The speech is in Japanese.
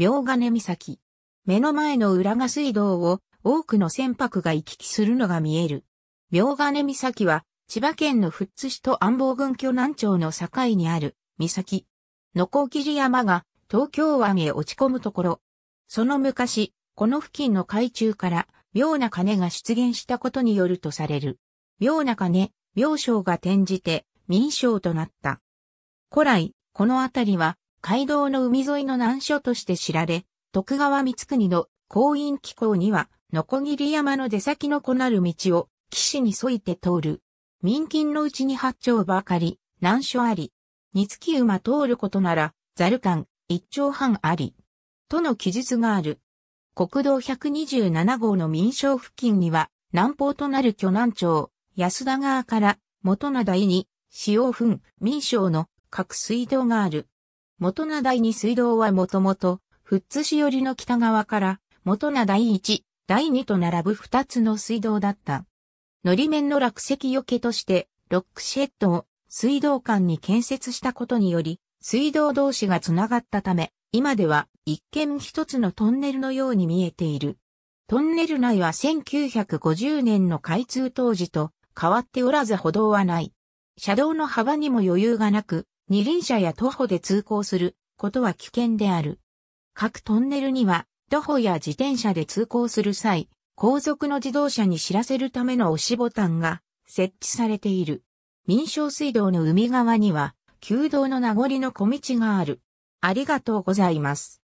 妙金岬。目の前の浦賀水道を多くの船舶が行き来するのが見える。妙金岬は千葉県の富津市と安房郡居南町の境にある岬。のこぎり山が東京湾へ落ち込むところ。その昔、この付近の海中から妙な金が出現したことによるとされる。妙な金、妙章が転じて民章となった。古来、この辺りは街道の海沿いの難所として知られ、徳川光国の公院機構には、のこぎり山の出先のこなる道を、岸に沿いて通る。民金のうちに八丁ばかり、難所あり。二月馬通ることなら、ざる間、一丁半あり。との記述がある。国道127号の民商付近には、南方となる巨南町、安田川から元灘井に、塩墳民商の各水道がある。元名二水道はもともと、富津市寄りの北側から、元名第1、第2と並ぶ2つの水道だった。のり面の落石よけとして、ロックシェッドを水道管に建設したことにより、水道同士がつながったため、今では一見一つのトンネルのように見えている。トンネル内は1950年の開通当時と変わっておらず歩道はない。車道の幅にも余裕がなく、二輪車や徒歩で通行することは危険である。各トンネルには、徒歩や自転車で通行する際、後続の自動車に知らせるための押しボタンが設置されている。民商水道の海側には、旧道の名残の小道がある。ありがとうございます。